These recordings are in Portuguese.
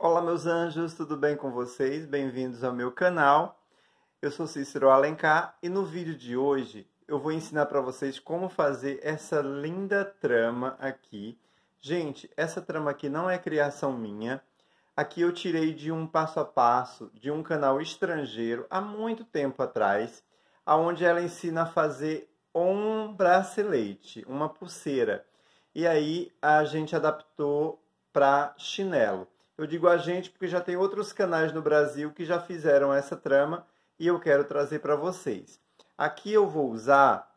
Olá, meus anjos, tudo bem com vocês? Bem-vindos ao meu canal. Eu sou Cícero Alencar e no vídeo de hoje eu vou ensinar para vocês como fazer essa linda trama aqui. Gente, essa trama aqui não é criação minha. Aqui eu tirei de um passo a passo de um canal estrangeiro há muito tempo atrás, aonde ela ensina a fazer um bracelete, uma pulseira. E aí a gente adaptou para chinelo. Eu digo a gente porque já tem outros canais no Brasil que já fizeram essa trama e eu quero trazer para vocês. Aqui eu vou usar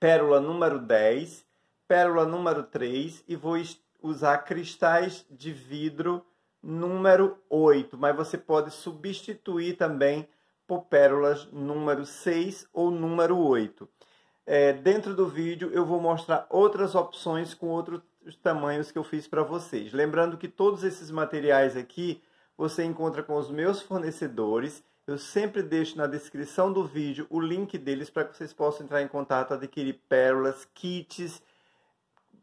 pérola número 10, pérola número 3 e vou usar cristais de vidro número 8, mas você pode substituir também por pérolas número 6 ou número 8. É, dentro do vídeo eu vou mostrar outras opções com outro, os tamanhos que eu fiz para vocês. Lembrando que todos esses materiais aqui você encontra com os meus fornecedores. Eu sempre deixo na descrição do vídeo o link deles para que vocês possam entrar em contato, adquirir pérolas, kits,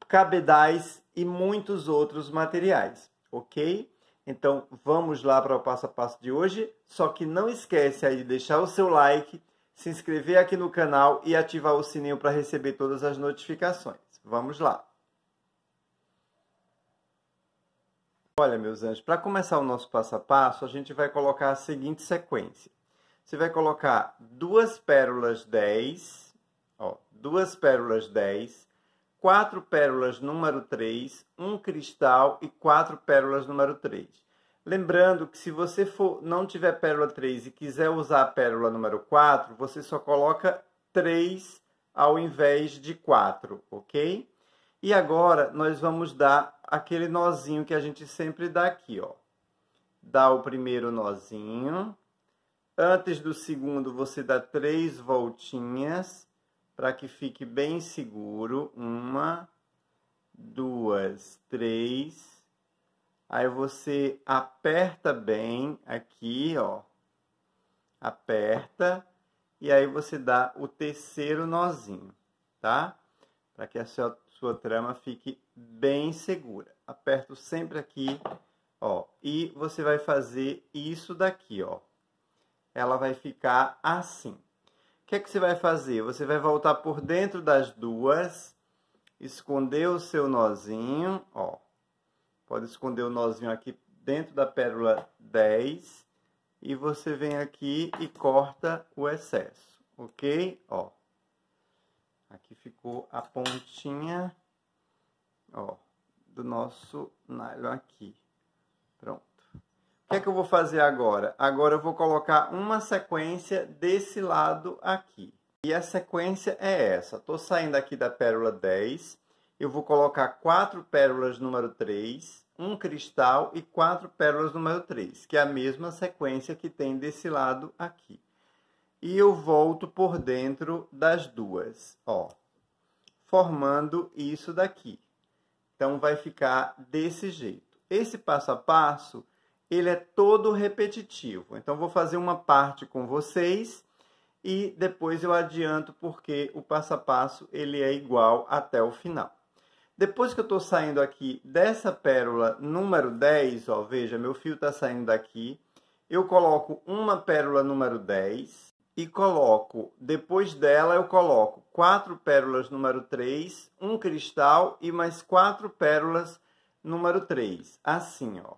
cabedais e muitos outros materiais, ok? Então vamos lá para o passo a passo de hoje. Só que não esquece aí de deixar o seu like, se inscrever aqui no canal e ativar o sininho para receber todas as notificações. Vamos lá! Olha, meus anjos, para começar o nosso passo a passo, a gente vai colocar a seguinte sequência. Você vai colocar duas pérolas 10, ó, duas pérolas 10, quatro pérolas número 3, um cristal e quatro pérolas número 3. Lembrando que se você for, não tiver pérola 3 e quiser usar a pérola número 4, você só coloca 3 ao invés de 4, ok? E agora nós vamos dar aquele nozinho que a gente sempre dá aqui, ó. Dá o primeiro nozinho. Antes do segundo, você dá três voltinhas para que fique bem seguro. Uma, duas, três. Aí você aperta bem aqui, ó. Aperta. E aí você dá o terceiro nozinho, tá? Para que a sua sua trama fique bem segura. Aperto sempre aqui, ó, e você vai fazer isso daqui, ó. Ela vai ficar assim. O que é que você vai fazer? Você vai voltar por dentro das duas, esconder o seu nozinho, ó. Pode esconder o nozinho aqui dentro da pérola 10 e você vem aqui e corta o excesso, ok? Ó. Aqui ficou a pontinha, ó, do nosso nylon aqui. Pronto. O que é que eu vou fazer agora? Agora eu vou colocar uma sequência desse lado aqui. E a sequência é essa. Tô saindo aqui da pérola 10. Eu vou colocar quatro pérolas número 3, um cristal e quatro pérolas número 3, que é a mesma sequência que tem desse lado aqui e eu volto por dentro das duas, ó, formando isso daqui. Então, vai ficar desse jeito. Esse passo a passo, ele é todo repetitivo. Então, vou fazer uma parte com vocês e depois eu adianto porque o passo a passo ele é igual até o final. Depois que eu estou saindo aqui dessa pérola número 10, ó, veja, meu fio está saindo daqui, eu coloco uma pérola número 10, e coloco, depois dela eu coloco quatro pérolas número 3, um cristal e mais quatro pérolas número 3, assim, ó.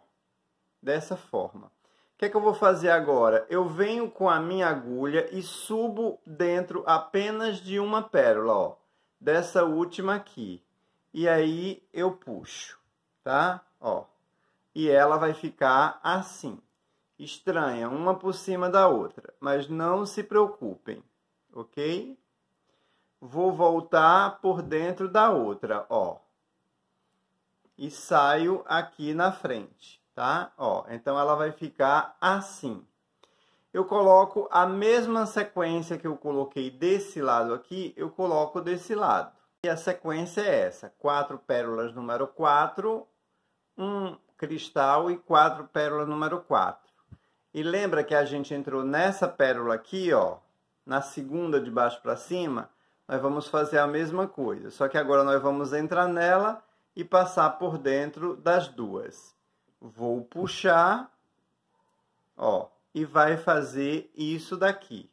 Dessa forma. O que é que eu vou fazer agora? Eu venho com a minha agulha e subo dentro apenas de uma pérola, ó, dessa última aqui. E aí eu puxo, tá? Ó. E ela vai ficar assim estranha, uma por cima da outra, mas não se preocupem, ok? Vou voltar por dentro da outra, ó. E saio aqui na frente, tá? Ó, então ela vai ficar assim. Eu coloco a mesma sequência que eu coloquei desse lado aqui, eu coloco desse lado. E a sequência é essa: quatro pérolas número 4, um cristal e quatro pérolas número 4. E lembra que a gente entrou nessa pérola aqui, ó, na segunda de baixo para cima, nós vamos fazer a mesma coisa, só que agora nós vamos entrar nela e passar por dentro das duas. Vou puxar, ó, e vai fazer isso daqui.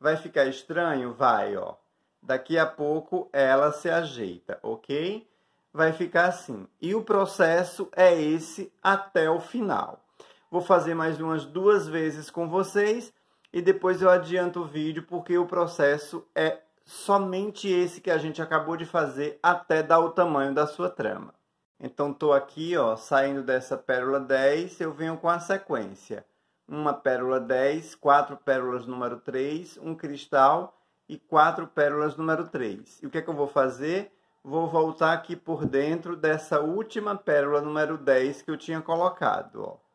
Vai ficar estranho? Vai, ó. Daqui a pouco ela se ajeita, ok? Vai ficar assim. E o processo é esse até o final. Vou fazer mais umas duas vezes com vocês e depois eu adianto o vídeo porque o processo é somente esse que a gente acabou de fazer até dar o tamanho da sua trama. Então estou aqui, ó, saindo dessa pérola 10, eu venho com a sequência. Uma pérola 10, quatro pérolas número 3, um cristal e quatro pérolas número 3. E o que é que eu vou fazer? Vou voltar aqui por dentro dessa última pérola número 10 que eu tinha colocado, ó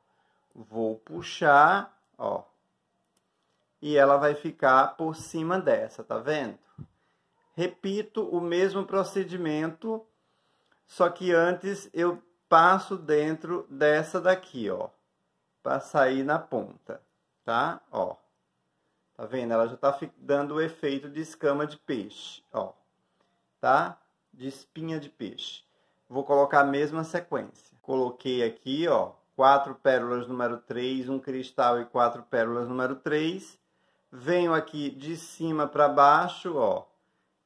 vou puxar, ó. E ela vai ficar por cima dessa, tá vendo? Repito o mesmo procedimento, só que antes eu passo dentro dessa daqui, ó, para sair na ponta, tá? Ó. Tá vendo? Ela já tá dando o efeito de escama de peixe, ó. Tá? De espinha de peixe. Vou colocar a mesma sequência. Coloquei aqui, ó, quatro pérolas número 3, um cristal e quatro pérolas número 3. Venho aqui de cima para baixo, ó,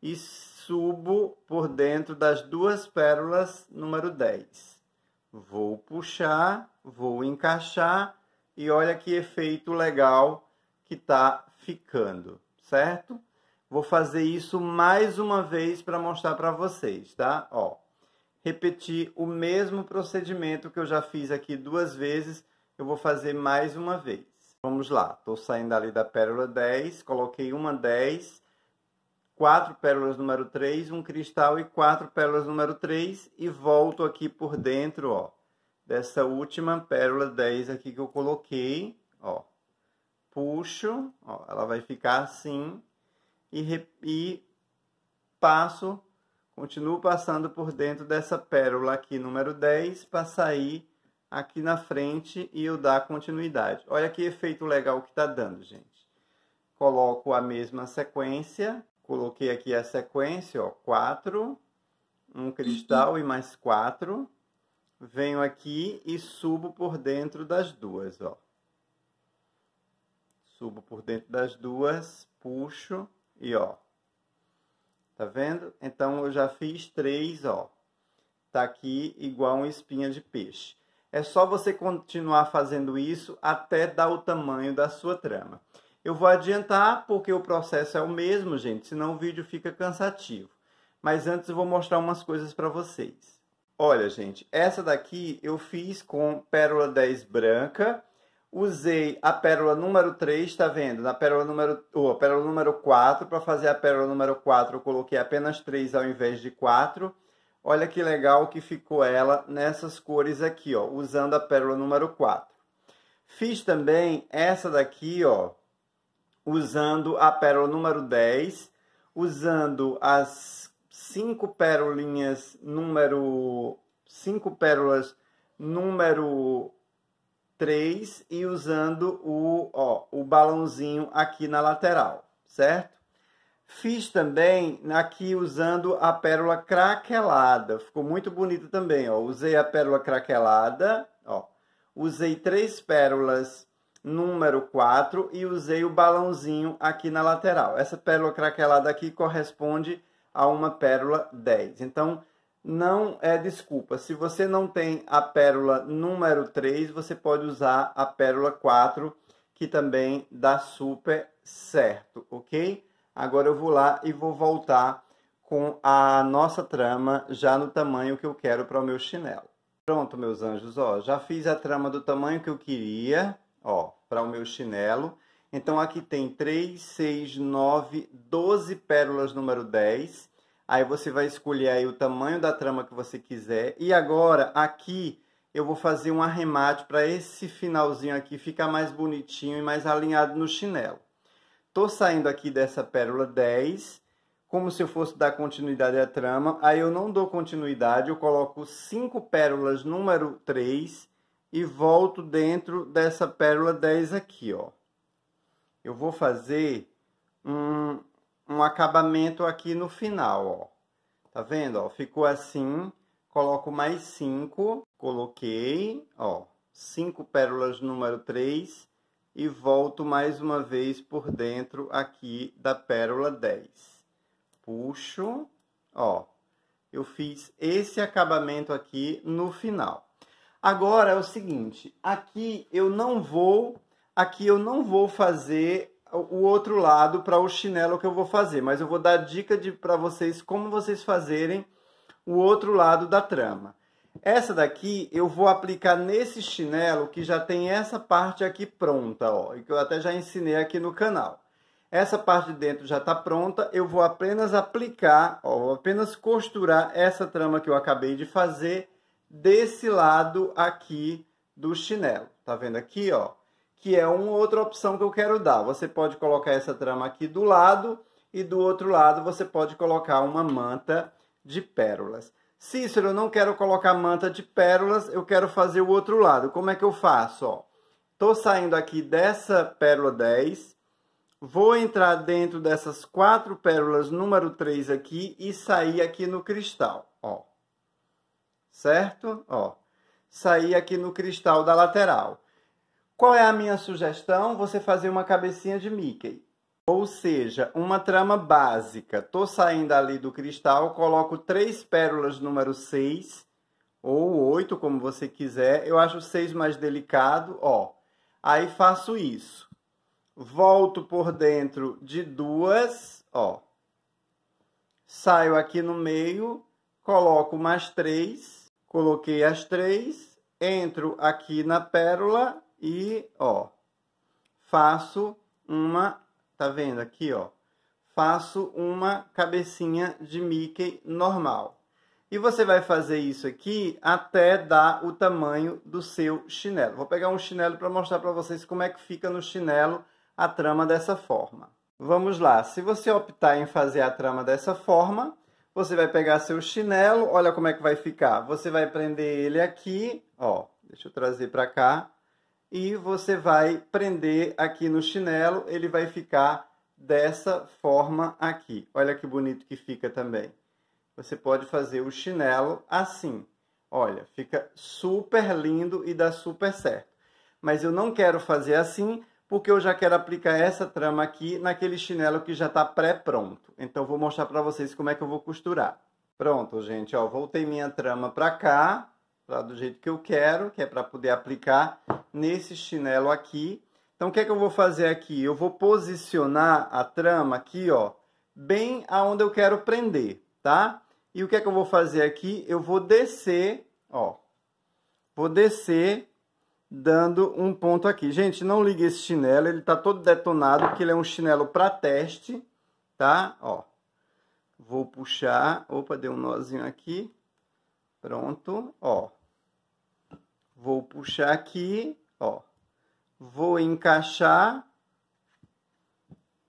e subo por dentro das duas pérolas número 10. Vou puxar, vou encaixar e olha que efeito legal que tá ficando, certo? Vou fazer isso mais uma vez para mostrar para vocês, tá? Ó repetir o mesmo procedimento que eu já fiz aqui duas vezes, eu vou fazer mais uma vez. Vamos lá, estou saindo ali da pérola 10, coloquei uma 10, quatro pérolas número 3, um cristal e quatro pérolas número 3 e volto aqui por dentro, ó, dessa última pérola 10 aqui que eu coloquei, ó. Puxo, ó, ela vai ficar assim e, e passo Continuo passando por dentro dessa pérola aqui, número 10, para sair aqui na frente e eu dar continuidade. Olha que efeito legal que está dando, gente. Coloco a mesma sequência, coloquei aqui a sequência, ó, 4, um cristal e mais 4. Venho aqui e subo por dentro das duas, ó. Subo por dentro das duas, puxo e ó, Tá vendo? Então, eu já fiz três, ó. Tá aqui igual uma espinha de peixe. É só você continuar fazendo isso até dar o tamanho da sua trama. Eu vou adiantar porque o processo é o mesmo, gente, senão o vídeo fica cansativo. Mas antes eu vou mostrar umas coisas para vocês. Olha, gente, essa daqui eu fiz com pérola 10 branca usei a pérola número 3, tá vendo? Na pérola número, ou oh, pérola número 4, para fazer a pérola número 4, eu coloquei apenas 3 ao invés de 4. Olha que legal que ficou ela nessas cores aqui, ó, usando a pérola número 4. Fiz também essa daqui, ó, usando a pérola número 10, usando as 5 pérolinhas número 5 pérolas número 3 e usando o, ó, o balãozinho aqui na lateral, certo? Fiz também aqui usando a pérola craquelada, ficou muito bonito também, ó. Usei a pérola craquelada, ó. Usei três pérolas número 4 e usei o balãozinho aqui na lateral. Essa pérola craquelada aqui corresponde a uma pérola 10. Então, não é desculpa. Se você não tem a pérola número 3, você pode usar a pérola 4, que também dá super certo, ok? Agora eu vou lá e vou voltar com a nossa trama já no tamanho que eu quero para o meu chinelo. Pronto, meus anjos, ó, já fiz a trama do tamanho que eu queria, ó, para o meu chinelo. Então aqui tem 3, 6, 9, 12 pérolas número 10 Aí você vai escolher aí o tamanho da trama que você quiser. E agora, aqui, eu vou fazer um arremate para esse finalzinho aqui ficar mais bonitinho e mais alinhado no chinelo. Tô saindo aqui dessa pérola 10, como se eu fosse dar continuidade à trama. Aí eu não dou continuidade, eu coloco 5 pérolas número 3 e volto dentro dessa pérola 10 aqui, ó. Eu vou fazer um, um acabamento aqui no final, ó. Tá vendo, ó? Ficou assim, coloco mais cinco, coloquei, ó, cinco pérolas número 3 e volto mais uma vez por dentro aqui da pérola 10. Puxo, ó, eu fiz esse acabamento aqui no final. Agora é o seguinte, aqui eu não vou, aqui eu não vou fazer o outro lado para o chinelo que eu vou fazer, mas eu vou dar dica para vocês como vocês fazerem o outro lado da trama. Essa daqui eu vou aplicar nesse chinelo que já tem essa parte aqui pronta, ó, e que eu até já ensinei aqui no canal. Essa parte de dentro já está pronta, eu vou apenas aplicar, ó, vou apenas costurar essa trama que eu acabei de fazer desse lado aqui do chinelo. Tá vendo aqui, ó? que é uma outra opção que eu quero dar. Você pode colocar essa trama aqui do lado e do outro lado você pode colocar uma manta de pérolas. Cícero, eu não quero colocar manta de pérolas, eu quero fazer o outro lado. Como é que eu faço? Ó, tô saindo aqui dessa pérola 10, vou entrar dentro dessas quatro pérolas número 3 aqui e sair aqui no cristal, ó. Certo? Ó, sair aqui no cristal da lateral. Qual é a minha sugestão? Você fazer uma cabecinha de Mickey. Ou seja, uma trama básica. Tô saindo ali do cristal, coloco três pérolas número 6 ou 8, como você quiser. Eu acho seis 6 mais delicado, ó. Aí faço isso. Volto por dentro de duas, ó. Saio aqui no meio, coloco mais três, coloquei as três, entro aqui na pérola e, ó, faço uma, tá vendo aqui, ó, faço uma cabecinha de Mickey normal. E você vai fazer isso aqui até dar o tamanho do seu chinelo. Vou pegar um chinelo para mostrar para vocês como é que fica no chinelo a trama dessa forma. Vamos lá, se você optar em fazer a trama dessa forma, você vai pegar seu chinelo, olha como é que vai ficar. Você vai prender ele aqui, ó, deixa eu trazer para cá e você vai prender aqui no chinelo, ele vai ficar dessa forma aqui. Olha que bonito que fica também. Você pode fazer o chinelo assim. Olha, fica super lindo e dá super certo. Mas eu não quero fazer assim, porque eu já quero aplicar essa trama aqui naquele chinelo que já está pré-pronto. Então, vou mostrar para vocês como é que eu vou costurar. Pronto, gente, ó, voltei minha trama para cá lá do jeito que eu quero, que é para poder aplicar nesse chinelo aqui. Então, o que é que eu vou fazer aqui? Eu vou posicionar a trama aqui, ó, bem aonde eu quero prender, tá? E o que é que eu vou fazer aqui? Eu vou descer, ó, vou descer dando um ponto aqui. Gente, não ligue esse chinelo, ele tá todo detonado, porque ele é um chinelo para teste, tá? Ó, vou puxar, opa, deu um nozinho aqui, pronto, ó. Vou puxar aqui, ó. Vou encaixar,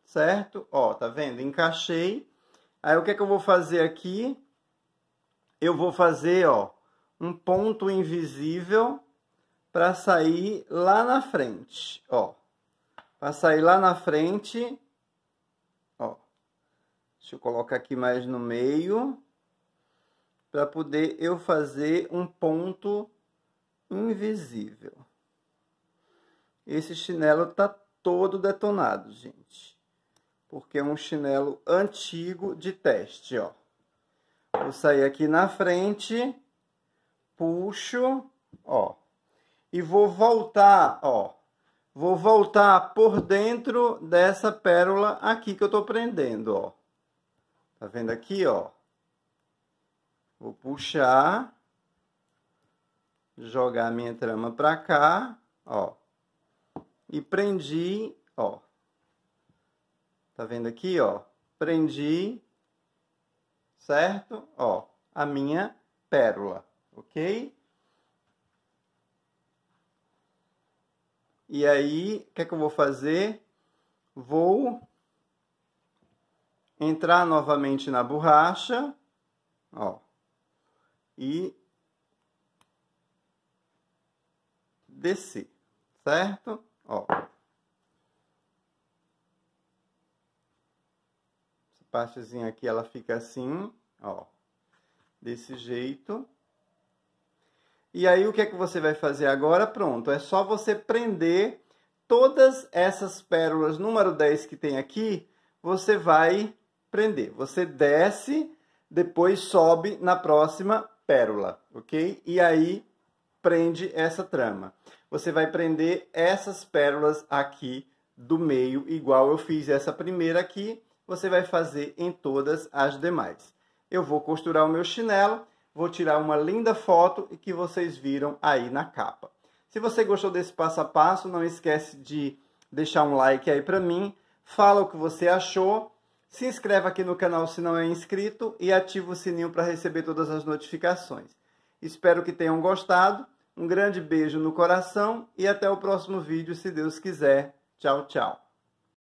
certo? Ó, tá vendo? Encaixei. Aí o que é que eu vou fazer aqui? Eu vou fazer, ó, um ponto invisível para sair lá na frente, ó. Para sair lá na frente, ó. Deixa eu colocar aqui mais no meio para poder eu fazer um ponto invisível. Esse chinelo tá todo detonado, gente. Porque é um chinelo antigo de teste, ó. Vou sair aqui na frente, puxo, ó. E vou voltar, ó. Vou voltar por dentro dessa pérola aqui que eu tô prendendo, ó. Tá vendo aqui, ó? Vou puxar jogar a minha trama para cá, ó. E prendi, ó. Tá vendo aqui, ó? Prendi, certo? Ó, a minha pérola, ok? E aí, o que é que eu vou fazer? Vou entrar novamente na borracha, ó, e descer, certo? Ó. Essa partezinha aqui, ela fica assim, ó, desse jeito. E aí, o que é que você vai fazer agora? Pronto, é só você prender todas essas pérolas número 10 que tem aqui, você vai prender. Você desce, depois sobe na próxima pérola, ok? E aí prende essa trama você vai prender essas pérolas aqui do meio, igual eu fiz essa primeira aqui, você vai fazer em todas as demais. Eu vou costurar o meu chinelo, vou tirar uma linda foto que vocês viram aí na capa. Se você gostou desse passo a passo, não esquece de deixar um like aí para mim, fala o que você achou, se inscreva aqui no canal se não é inscrito e ativa o sininho para receber todas as notificações. Espero que tenham gostado um grande beijo no coração e até o próximo vídeo, se Deus quiser. Tchau, tchau.